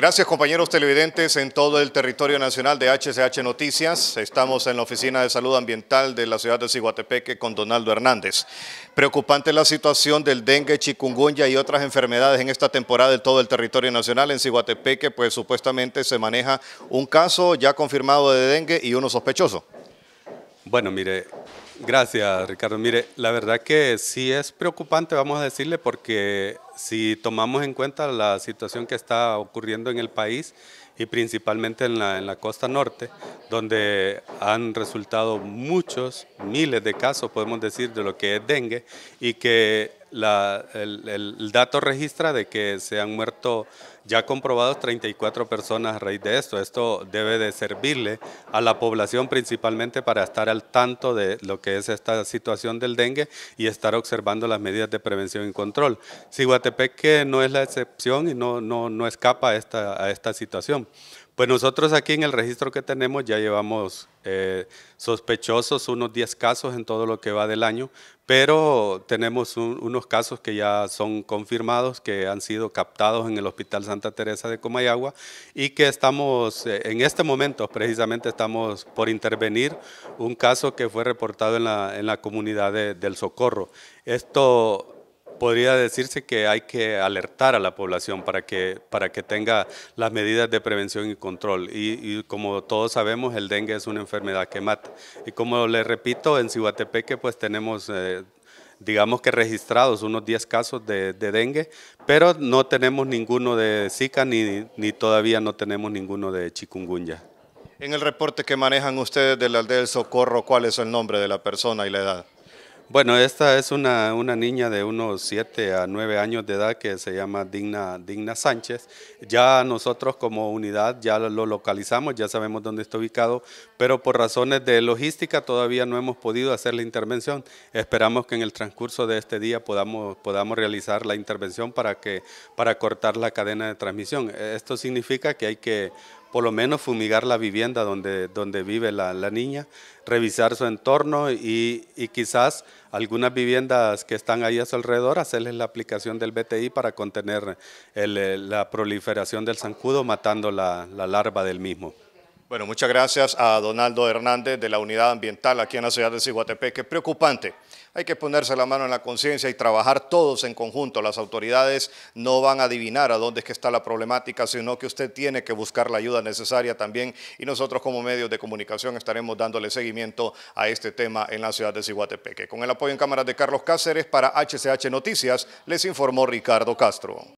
Gracias compañeros televidentes en todo el territorio nacional de HCH Noticias. Estamos en la Oficina de Salud Ambiental de la ciudad de Ciguatepeque con Donaldo Hernández. Preocupante la situación del dengue, chikungunya y otras enfermedades en esta temporada en todo el territorio nacional. En Ciguatepeque pues supuestamente se maneja un caso ya confirmado de dengue y uno sospechoso. Bueno, mire, Gracias, Ricardo. Mire, la verdad que sí es preocupante, vamos a decirle, porque si tomamos en cuenta la situación que está ocurriendo en el país y principalmente en la, costa norte, donde han resultado muchos, miles de casos, podemos decir, de lo que es dengue y que la, el, el, dato registra de que se han muerto ya comprobados 34 personas a raíz de esto. Esto debe de servirle a la población principalmente para estar al tanto de lo que es esta situación del dengue y estar observando las medidas de prevención y control. Siguatepeque no es la excepción y no, no, no escapa a esta, a esta situación. Pues nosotros aquí en el registro que tenemos ya llevamos eh, sospechosos unos 10 casos en todo lo que va del año, pero tenemos unos casos que ya son confirmados, que han sido captados en el Hospital Santa Teresa de Comayagua y que estamos, eh, en este momento precisamente estamos por intervenir un caso que fue reportado en la, en la comunidad del Socorro. Esto podría decirse que hay que alertar a la población para que, para que tenga las medidas de prevención y control. Y, como todos sabemos, el dengue es una enfermedad que mata. Y como le repito, en Cihuatepeque pues tenemos eh, digamos que registrados, unos 10 casos de, dengue, pero no tenemos ninguno de Zika ni, ni todavía no tenemos ninguno de chikungunya. En el reporte que manejan ustedes de la aldea del Socorro, ¿cuál es el nombre de la persona y la edad? Bueno, esta es una, una, niña de unos 7 a 9 años de edad que se llama Digna, Digna Sánchez. Ya nosotros como unidad ya lo localizamos, ya sabemos dónde está ubicado, pero por razones de logística todavía no hemos podido hacer la intervención. Esperamos que en el transcurso de este día podamos, podamos realizar la intervención para, que, para cortar la cadena de transmisión. Esto significa que hay que por lo menos fumigar la vivienda donde, vive la, niña, revisar su entorno y, quizás algunas viviendas que están ahí a su alrededor, hacerles la aplicación del BTI para contener eh, la proliferación del zancudo matando la larva del mismo. Bueno, muchas gracias a Donaldo Hernández de la Unidad Ambiental aquí en la ciudad de Ziguatepeque. Preocupante. Hay que ponerse la mano en la conciencia y trabajar todos en conjunto. Las autoridades no van a adivinar a dónde es que está la problemática, sino que usted tiene que buscar la ayuda necesaria también. Y nosotros como medios de comunicación estaremos dándole seguimiento a este tema en la ciudad de Ciguatepeque. Con el apoyo en cámaras de Carlos Cáceres para HCH Noticias, les informó Ricardo Castro.